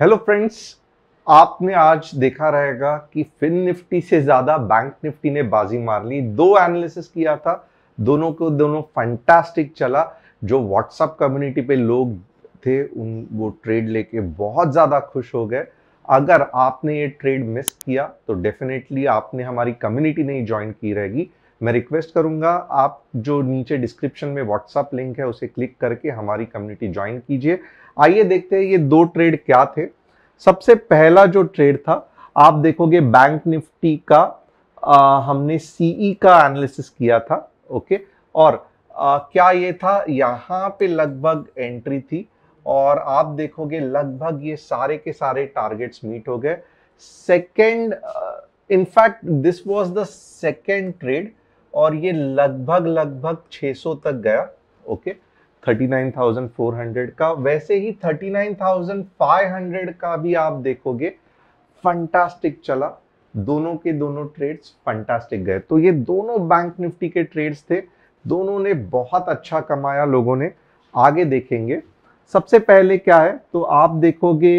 hello friends आपने आज देखा रहेगा कि फिन निफ्टी से ज़्यादा बैंक निफ्टी ने बाजी मार ली दो एनालिसिस किया था दोनों को दोनों फंटास्टिक चला जो व्हाट्सअप कम्युनिटी पे लोग थे उन वो ट्रेड लेके बहुत ज़्यादा खुश हो गए अगर आपने ये ट्रेड मिस किया तो डेफिनेटली आपने हमारी कम्युनिटी नहीं ज्वाइन की रहेगी मैं रिक्वेस्ट करूंगा आप जो नीचे डिस्क्रिप्शन में व्हाट्सअप लिंक है उसे क्लिक करके हमारी कम्युनिटी ज्वाइन कीजिए आइए देखते हैं ये दो ट्रेड क्या थे सबसे पहला जो ट्रेड था आप देखोगे बैंक निफ्टी का आ, हमने सीई e का एनालिसिस किया था ओके और आ, क्या ये था यहाँ पे लगभग एंट्री थी और आप देखोगे लगभग ये सारे के सारे टारगेट्स मीट हो गए second in fact this was the second trade और ये लगभग लगभग 600 तक गया ओके 39,400 का वैसे ही 39,500 का भी आप देखोगे फंटास्टिक चला दोनों के दोनों ट्रेड्स फंटास्टिक गए तो ये दोनों बैंक निफ्टी के ट्रेड्स थे दोनों ने बहुत अच्छा कमाया लोगों ने आगे देखेंगे सबसे पहले क्या है तो आप देखोगे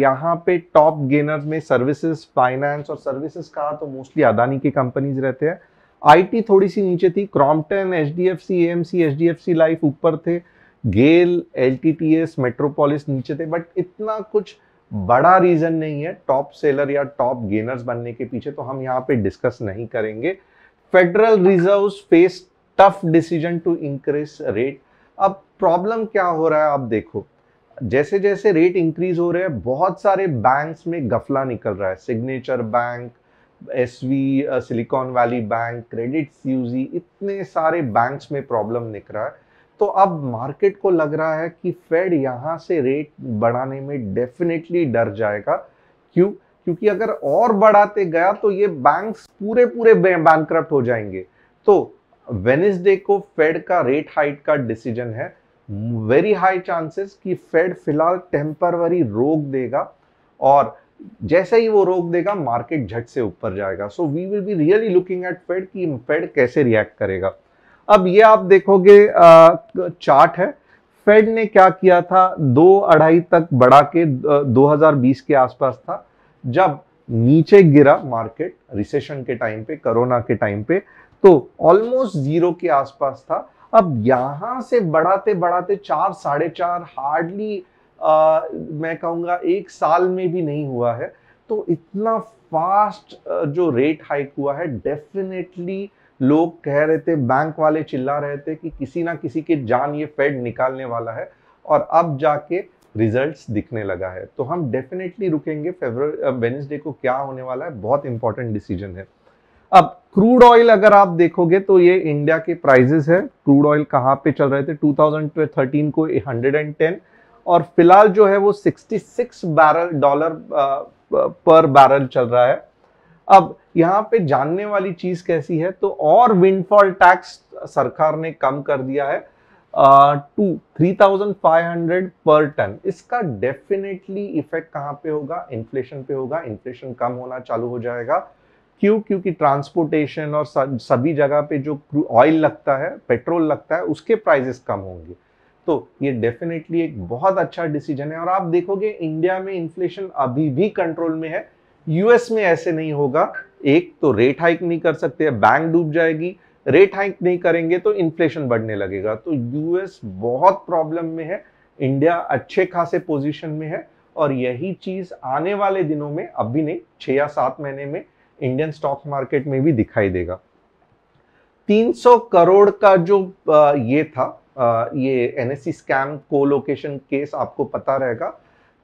यहाँ पे टॉप गेनर्स में सर्विसेज फाइनेंस और सर्विसेज का तो मोस्टली अदानी की कंपनीज रहते हैं आईटी थोड़ी सी नीचे थी Crompton H D F C M C H D F C life ऊपर थे GAIL L T T S Metropolis नीचे थे बट इतना कुछ बड़ा रीज़न नहीं है टॉप सेलर या टॉप गेनर्स बनने के पीछे तो हम यहाँ पे डिस्कस नहीं करेंगे Federal Reserve face tough decision to increase rate अब प्रॉब्लम क्या हो रहा है आप देखो जैसे जैसे रेट इंक्रीज हो रहे हैं बहुत सारे बैंक्स में गफला निकल रहा है Signature Bank S V Silicon Valley Bank Credit यूजी इतने सारे बैंक्स में प्रॉब्लम निकल रहा है तो अब मार्केट को लग रहा है कि फेड यहाँ से रेट बढ़ाने में डेफिनेटली डर जाएगा क्यों क्योंकि अगर और बढ़ाते गया तो ये बैंक्स पूरे पूरे बैंक हो जाएंगे तो वेनेसडे को फेड का रेट हाइट का डिसीजन है वेरी हाई चांसेस कि फेड फिलहाल टेम्परवरी रोक देगा और जैसे ही वो रोक देगा मार्केट झट से ऊपर जाएगा so we will be really looking at Fed कि फेड कैसे रिएक्ट करेगा अब ये आप देखोगे चार्ट है फेड ने क्या किया था दो अढ़ाई तक बढ़ा के 2020 के आसपास था जब नीचे गिरा मार्केट रिसेशन के टाइम पे कोरोना के टाइम पे तो ऑलमोस्ट जीरो के आसपास था अब यहां से बढ़ाते बढ़ाते चार साढ़े चार हार्डली आ, मैं कहूँगा एक साल में भी नहीं हुआ है तो इतना फास्ट जो रेट हाइक हुआ है डेफिनेटली लोग कह रहे थे बैंक वाले चिल्ला रहे थे कि किसी ना किसी की जान ये फेड निकालने वाला है और अब जाके रिजल्ट्स दिखने लगा है तो हम डेफिनेटली रुकेंगे फेबर वेनेसडे को क्या होने वाला है बहुत इंपॉर्टेंट डिसीजन है अब क्रूड ऑयल अगर आप देखोगे तो ये इंडिया के प्राइजेस है क्रूड ऑयल कहाँ पे चल रहे थे टू को हंड्रेड और फिलहाल जो है वो 66 बैरल डॉलर पर बैरल चल रहा है अब यहाँ पे जानने वाली चीज कैसी है तो और विंडफॉल टैक्स सरकार ने कम कर दिया है two three thousand five hundred पर टन इसका डेफिनेटली इफेक्ट कहाँ पे होगा इन्फ्लेशन पे होगा इन्फ्लेशन कम होना चालू हो जाएगा क्यों क्योंकि ट्रांसपोर्टेशन और सभी जगह पे जो ऑयल लगता है पेट्रोल लगता है उसके प्राइजेस कम होंगे तो ये डेफिनेटली एक बहुत अच्छा डिसीजन है और आप देखोगे इंडिया में इन्फ्लेशन अभी भी कंट्रोल में है यूएस में ऐसे नहीं होगा एक तो रेट हाइक नहीं कर सकते बैंक डूब जाएगी रेट हाइक नहीं करेंगे तो इन्फ्लेशन बढ़ने लगेगा तो यूएस बहुत प्रॉब्लम में है इंडिया अच्छे खासे पोजिशन में है और यही चीज आने वाले दिनों में अभी नहीं छह या सात महीने में इंडियन स्टॉक मार्केट में भी दिखाई देगा 300 करोड़ का जो ये था ये N scam colocation case आपको पता रहेगा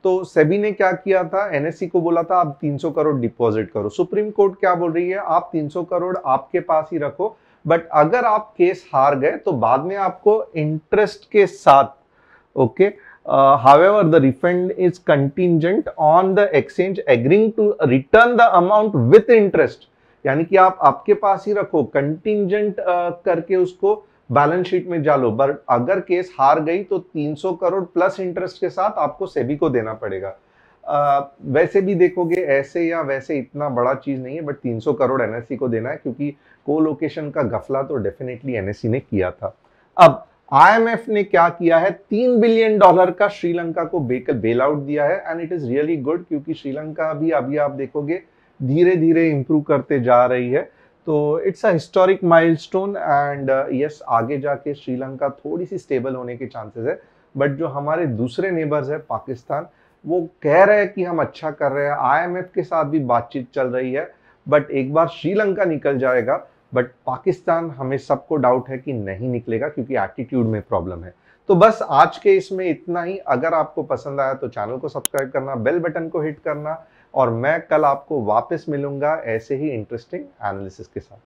तो सेबी ने क्या किया था सी को बोला था आप 300 करोड़ डिपॉजिट करो सुप्रीम कोर्ट क्या बोल रही है आप 300 करोड़ आपके पास ही रखो बट अगर आप केस हार गए तो बाद में आपको इंटरेस्ट के साथ okay however the refund is contingent on the exchange agreeing to return the amount with interest यानी कि आप आपके पास ही रखो कंटिजेंट uh, करके उसको बैलेंस शीट में जा लो बट अगर केस हार गई तो 300 करोड़ प्लस इंटरेस्ट के साथ आपको सेबी को देना पड़ेगा आ, वैसे भी देखोगे ऐसे या वैसे इतना बड़ा चीज़ नहीं है बट 300 करोड़ एनएससी e को देना है क्योंकि को लोकेशन का गफला तो डेफिनेटली एनएससी e ने किया था अब आईएमएफ ने क्या किया है तीन बिलियन डॉलर का श्रीलंका को बेकर बेल आउट दिया है and it is really good क्योंकि श्रीलंका भी अभी आप देखोगे धीरे धीरे इंप्रूव करते जा रही है तो it's a historic milestone and yes आगे जाके श्रीलंका थोड़ी सी स्टेबल होने के चांसेस है बट जो हमारे दूसरे नेबर्स है पाकिस्तान वो कह रहे हैं कि हम अच्छा कर रहे हैं आईएमएफ के साथ भी बातचीत चल रही है बट एक बार श्रीलंका निकल जाएगा बट पाकिस्तान हमें सबको डाउट है कि नहीं निकलेगा क्योंकि एटीट्यूड में प्रॉब्लम है तो बस आज के इसमें इतना ही अगर आपको पसंद आया तो चैनल को सब्सक्राइब करना बेल बटन को हिट करना और मैं कल आपको वापस मिलूंगा ऐसे ही इंटरेस्टिंग एनालिसिस के साथ